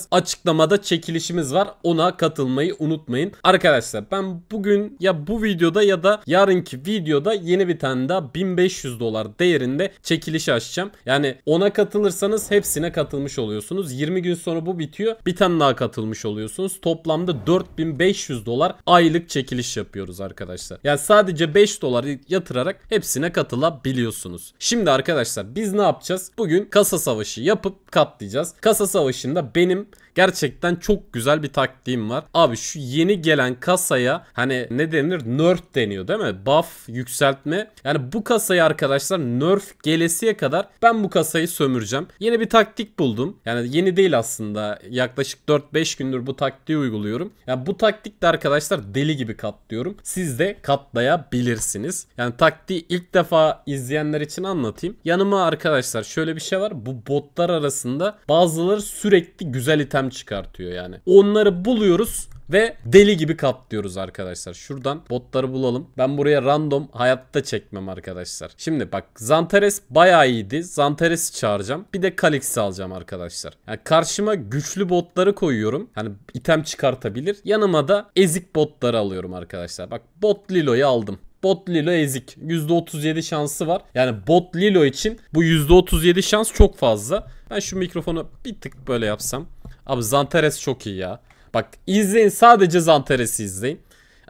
yapacağız. Açıklamada çekilişimiz var. Ona katılmayı unutmayın. Arkadaşlar ben bugün ya bu videoda ya da yarınki videoda yeni bir tane daha 1500 dolar değerinde çekiliş açacağım. Yani ona katılırsanız hepsine katılmış oluyorsunuz. 20 gün sonra bu bitiyor. Bir tane daha katılmış oluyorsunuz. Toplamda 4500 dolar aylık çekiliş yapıyoruz arkadaşlar. Yani sadece 5 dolar yatırarak hepsine katılabiliyorsunuz. Şimdi arkadaşlar biz ne yapacağız? Bugün kasa savaşı yapıp katlayacağız. Kasa savaşında benim Merci. Gerçekten çok güzel bir taktiğim var. Abi şu yeni gelen kasaya hani ne denir? Nerf deniyor değil mi? Buff, yükseltme. Yani bu kasayı arkadaşlar nerf gelesiye kadar ben bu kasayı sömüreceğim. Yeni bir taktik buldum. Yani yeni değil aslında. Yaklaşık 4-5 gündür bu taktiği uyguluyorum. Yani bu taktik de arkadaşlar deli gibi katlıyorum. Siz de katlayabilirsiniz. Yani taktiği ilk defa izleyenler için anlatayım. Yanıma arkadaşlar şöyle bir şey var. Bu botlar arasında bazıları sürekli güzel item totem çıkartıyor yani. Onları buluyoruz ve deli gibi katlıyoruz arkadaşlar. Şuradan botları bulalım. Ben buraya random hayatta çekmem arkadaşlar. Şimdi bak Zantares baya iyiydi. Zantares'i çağıracağım. Bir de Kalix'i alacağım arkadaşlar. Yani karşıma güçlü botları koyuyorum. Hani item çıkartabilir. Yanıma da ezik botları alıyorum arkadaşlar. Bak bot Lilo'yu aldım. Bot Lilo ezik. %37 şansı var. Yani Bot Lilo için bu %37 şans çok fazla. Ben şu mikrofonu bir tık böyle yapsam. Abi Zanteres çok iyi ya. Bak izleyin sadece Zanteres'i izleyin.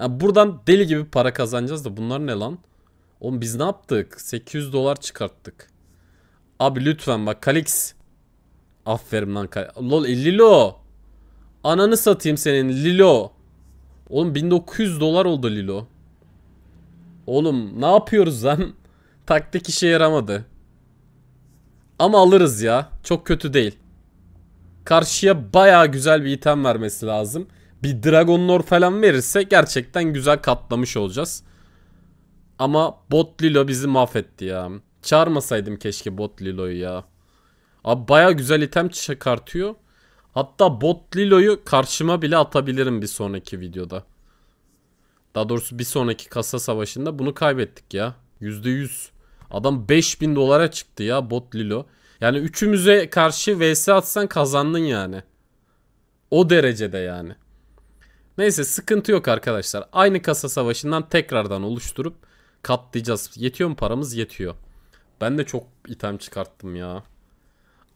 Yani buradan deli gibi para kazanacağız da bunlar ne lan? Oğlum biz ne yaptık? 800 dolar çıkarttık. Abi lütfen bak Kalix. Aferin lan Kalix. Lol e, Lilo. Ananı satayım senin Lilo. Oğlum 1900 dolar oldu Lilo. Oğlum ne yapıyoruz lan? Taktik işe yaramadı. Ama alırız ya. Çok kötü değil. Karşıya baya güzel bir item vermesi lazım. Bir Dragon Lore falan verirse gerçekten güzel katlamış olacağız. Ama Bot Lilo bizi mahvetti ya. Çağırmasaydım keşke Bot Lilo'yu ya. Abi baya güzel item çıkartıyor. Hatta Bot Lilo'yu karşıma bile atabilirim bir sonraki videoda. Daha doğrusu bir sonraki kasa savaşında bunu kaybettik ya. %100. Adam 5000 dolara çıktı ya bot Lilo. Yani üçümüze karşı vs atsan kazandın yani. O derecede yani. Neyse sıkıntı yok arkadaşlar. Aynı kasa savaşından tekrardan oluşturup katlayacağız. Yetiyor mu paramız? Yetiyor. Ben de çok item çıkarttım ya.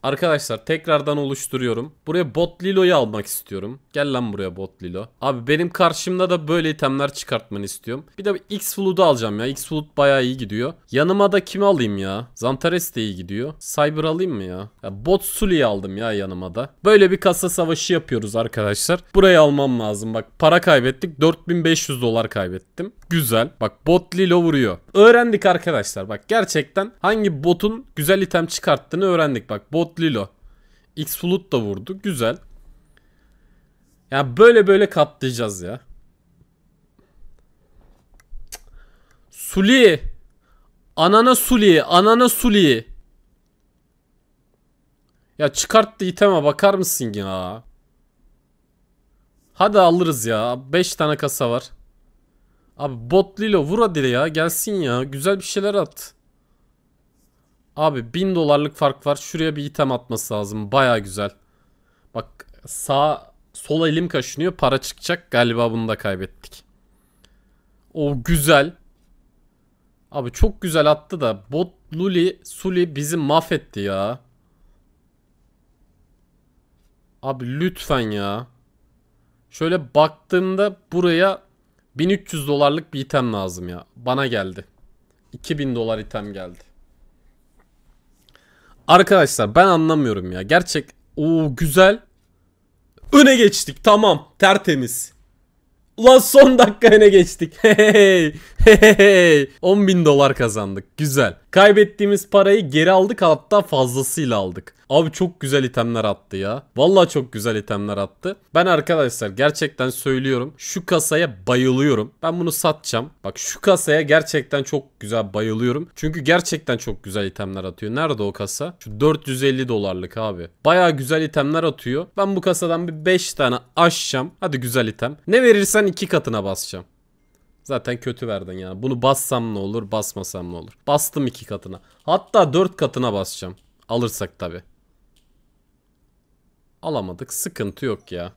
Arkadaşlar tekrardan oluşturuyorum. Buraya bot Lilo'yu almak istiyorum. Gel lan buraya bot Lilo. Abi benim karşımda da böyle itemler çıkartmanı istiyorum. Bir de X Flood'u alacağım ya. X Flood baya iyi gidiyor. Yanıma da kimi alayım ya? Zantares de iyi gidiyor. Cyber alayım mı ya? ya bot Sully'i aldım ya yanıma da. Böyle bir kasa savaşı yapıyoruz arkadaşlar. Burayı almam lazım. Bak para kaybettik. 4500 dolar kaybettim. Güzel. Bak bot Lilo vuruyor. Öğrendik arkadaşlar. Bak gerçekten hangi botun güzel item çıkarttığını öğrendik. Bak bot Xfloat Lilo. Xfloat da vurdu. Güzel. Ya yani böyle böyle katlayacağız ya. Suli. Anana Suli. Anana Suli. Ya çıkarttı iteme bakar mısın ya? Hadi alırız ya. 5 tane kasa var. Abi bot Lilo vur hadi ya. Gelsin ya. Güzel bir şeyler at. Abi 1000 dolarlık fark var. Şuraya bir item atması lazım. Baya güzel. Bak sağ sol elim kaşınıyor. Para çıkacak. Galiba bunu da kaybettik. O güzel. Abi çok güzel attı da bot Luli Suli bizi mahvetti ya. Abi lütfen ya. Şöyle baktığımda buraya 1300 dolarlık bir item lazım ya. Bana geldi. 2000 dolar item geldi. Arkadaşlar ben anlamıyorum ya. Gerçek o güzel. Öne geçtik tamam tertemiz. Ulan son dakika öne geçtik. Hey hey hey. 10 bin dolar kazandık. Güzel. Kaybettiğimiz parayı geri aldık hatta fazlasıyla aldık. Abi çok güzel itemler attı ya. Vallahi çok güzel itemler attı. Ben arkadaşlar gerçekten söylüyorum. Şu kasaya bayılıyorum. Ben bunu satacağım. Bak şu kasaya gerçekten çok güzel bayılıyorum. Çünkü gerçekten çok güzel itemler atıyor. Nerede o kasa? Şu 450 dolarlık abi. Baya güzel itemler atıyor. Ben bu kasadan bir 5 tane aşacağım. Hadi güzel item. Ne verirsen iki katına basacağım. Zaten kötü verdin ya. Bunu bassam ne olur basmasam ne olur. Bastım iki katına. Hatta dört katına basacağım. Alırsak tabii. Alamadık. Sıkıntı yok ya.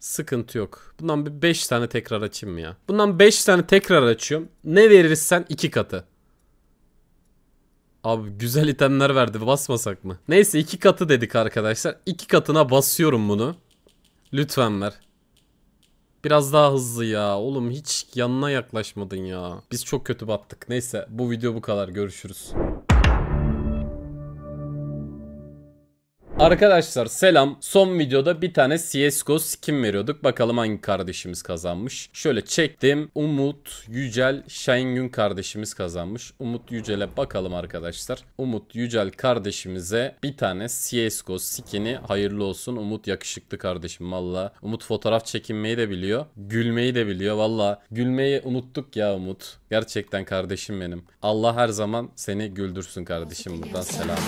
Sıkıntı yok. Bundan bir 5 tane tekrar açayım ya. Bundan 5 tane tekrar açıyorum. Ne verirsen 2 katı. Abi güzel itemler verdi. Basmasak mı? Neyse 2 katı dedik arkadaşlar. 2 katına basıyorum bunu. Lütfen ver. Biraz daha hızlı ya. Oğlum hiç yanına yaklaşmadın ya. Biz çok kötü battık. Neyse bu video bu kadar. Görüşürüz. Arkadaşlar selam. Son videoda bir tane CSGO skin veriyorduk. Bakalım hangi kardeşimiz kazanmış. Şöyle çektim. Umut Yücel Şengün kardeşimiz kazanmış. Umut Yücel'e bakalım arkadaşlar. Umut Yücel kardeşimize bir tane CSGO skin'i hayırlı olsun. Umut yakışıklı kardeşim valla. Umut fotoğraf çekinmeyi de biliyor. Gülmeyi de biliyor valla. Gülmeyi unuttuk ya Umut. Gerçekten kardeşim benim. Allah her zaman seni güldürsün kardeşim. Buradan selam.